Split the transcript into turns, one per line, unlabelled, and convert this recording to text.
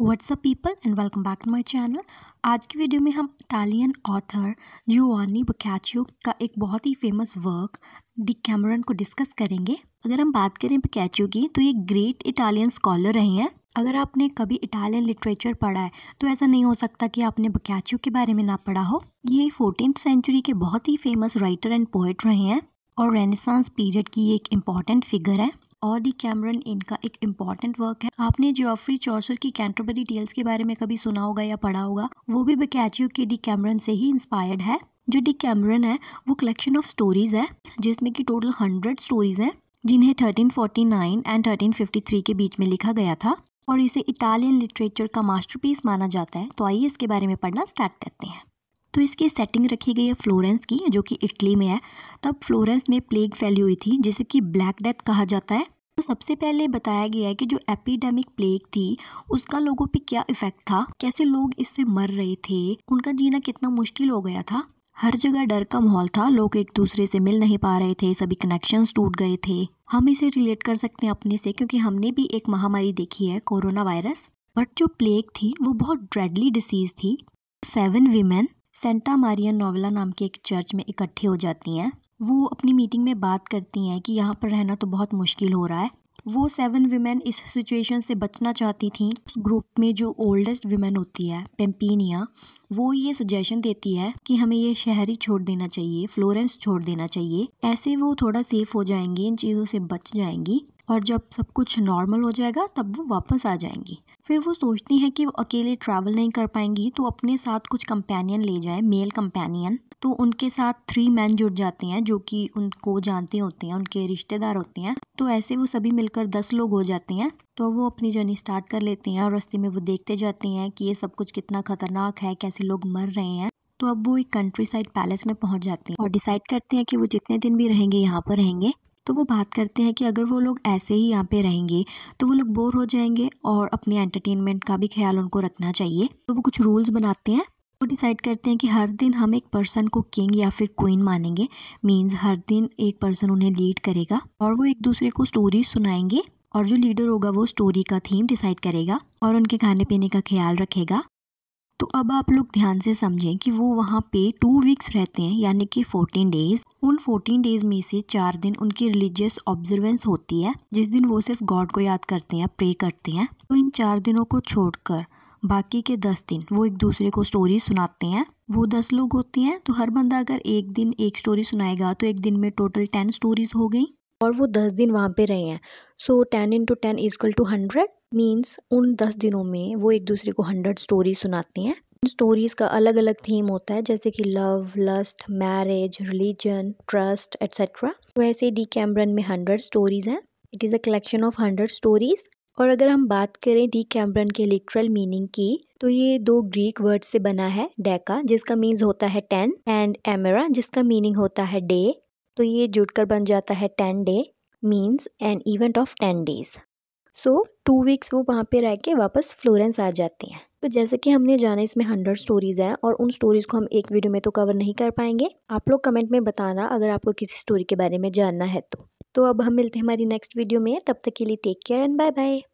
WhatsApp people and welcome back to my channel आज की video में हम इटालियन ऑथर जुआनी बकैचियो का एक बहुत ही फेमस वर्क डी कैमरन को डिस्कस करेंगे अगर हम बात करें बकैचियो की तो ये ग्रेट इटालियन स्कॉलर रहे हैं अगर आपने कभी इटालियन लिटरेचर पढ़ा है तो ऐसा नहीं हो सकता कि आपने बकैचियो के बारे में ना पढ़ा हो ये फोर्टीन सेंचुरी के बहुत ही फेमस राइटर एंड पोइट रहे हैं और रेनेसांस पीरियड की एक इम्पॉर्टेंट फिगर है और डी कैमरन इनका एक इम्पॉर्टेंट वर्क है आपने जोफ्री चौसर की कैंटरबरी टेल्स के बारे में कभी सुना होगा या पढ़ा होगा वो भी बकैचियो के डी कैमरन से ही इंस्पायर्ड है जो डी कैमरन है वो कलेक्शन ऑफ स्टोरीज है जिसमें कि टोटल हंड्रेड स्टोरीज हैं जिन्हें 1349 एंड 1353 के बीच में लिखा गया था और इसे इटालियन लिटरेचर का मास्टरपीस माना जाता है तो आइए इसके बारे में पढ़ना स्टार्ट करते हैं तो इसकी सेटिंग रखी गई है फ्लोरेंस की जो कि इटली में है तब फ्लोरेंस में प्लेग फैली हुई थी जिसे कि ब्लैक डेथ कहा जाता है तो सबसे पहले बताया गया है कि जो एपिडेमिक प्लेग थी उसका लोगों पे क्या इफेक्ट था कैसे लोग इससे मर रहे थे उनका जीना कितना मुश्किल हो गया था हर जगह डर का माहौल था लोग एक दूसरे से मिल नहीं पा रहे थे सभी कनेक्शंस टूट गए थे हम इसे रिलेट कर सकते हैं अपने से क्योंकि हमने भी एक महामारी देखी है कोरोना वायरस बट जो प्लेग थी वो बहुत ड्रेडली डिसीज थी seven women Santa Maria Novella नाम के एक चर्च में इकट्ठी हो जाती हैं वो अपनी मीटिंग में बात करती हैं कि यहाँ पर रहना तो बहुत मुश्किल हो रहा है वो सेवन वीमेन इस सिचुएशन से बचना चाहती थी ग्रुप में जो ओल्डेस्ट वीमेन होती है पेम्पिनिया वो ये सजेशन देती है कि हमें ये शहर ही छोड़ देना चाहिए फ्लोरेंस छोड़ देना चाहिए ऐसे वो थोड़ा सेफ हो जाएंगी इन चीज़ों से बच जाएंगी और जब सब कुछ नॉर्मल हो जाएगा तब वो वापस आ जाएंगी फिर वो सोचती हैं कि वो अकेले ट्रैवल नहीं कर पाएंगी तो अपने साथ कुछ कंपेनियन ले जाए मेल कंपेनियन तो उनके साथ थ्री मैन जुड़ जाते हैं जो कि उनको जानते होते हैं उनके रिश्तेदार होते हैं तो ऐसे वो सभी मिलकर दस लोग हो जाते हैं तो वो अपनी जर्नी स्टार्ट कर लेते हैं और रस्ते में वो देखते जाते हैं कि ये सब कुछ कितना खतरनाक है कैसे लोग मर रहे हैं तो अब वो एक कंट्री साइड पैलेस में पहुंच जाते हैं और डिसाइड करते हैं कि वो जितने दिन भी रहेंगे यहाँ पर रहेंगे तो वो बात करते हैं कि अगर वो लोग ऐसे ही यहाँ पे रहेंगे तो वो लोग बोर हो जाएंगे और अपने एंटरटेनमेंट का भी ख्याल उनको रखना चाहिए तो वो कुछ रूल्स बनाते हैं वो डिसाइड करते हैं कि हर दिन हम एक पर्सन को किंग या फिर क्वीन मानेंगे मीन्स हर दिन एक पर्सन उन्हें लीड करेगा और वो एक दूसरे को स्टोरीज सुनाएंगे और जो लीडर होगा वो स्टोरी का थीम डिसाइड करेगा और उनके खाने पीने का ख्याल रखेगा तो अब आप लोग ध्यान से समझें कि वो वहाँ पे टू वीक्स रहते हैं यानी कि फोर्टीन डेज़ उन फोर्टीन डेज़ में से चार दिन उनकी रिलीजियस ऑब्जर्वेंस होती है जिस दिन वो सिर्फ गॉड को याद करते हैं प्रे करते हैं तो इन चार दिनों को छोड़कर बाकी के दस दिन वो एक दूसरे को स्टोरी सुनाते हैं वो दस लोग होते हैं तो हर बंदा अगर एक दिन एक स्टोरी सुनाएगा तो एक दिन में टोटल टेन स्टोरीज हो गई और वो दस दिन वहाँ पे रहे हैं so ten into ten is equal to hundred means उन दस दिनों में वो एक दूसरे को हंड्रेड स्टोरी सुनाती हैं स्टोरीज़ का अलग अलग थीम होता है जैसे कि love lust marriage religion trust etcetera तो ऐसे डी कैमरन में हंड्रेड स्टोरीज़ हैं it is a collection of hundred stories और अगर हम बात करें डी कैमरन के लिटरल मीनिंग की तो ये दो ग्रीक वर्ड से बना है डेका जिसका मीन्स होता है टेन एंड एमेरा जिसका मीनिंग होता है डे तो ये जुड़कर बन जाता है ten day means an event of ten days so two weeks वो वहाँ पे रह के वापस फ्लोरेंस आ जाती हैं तो जैसे कि हमने जाना इसमें हंड्रेड स्टोरीज़ हैं और उन स्टोरीज़ को हम एक वीडियो में तो कवर नहीं कर पाएंगे आप लोग कमेंट में बताना अगर आपको किसी स्टोरी के बारे में जानना है तो तो अब हम मिलते हैं हमारी नेक्स्ट वीडियो में तब तक के लिए take care and bye bye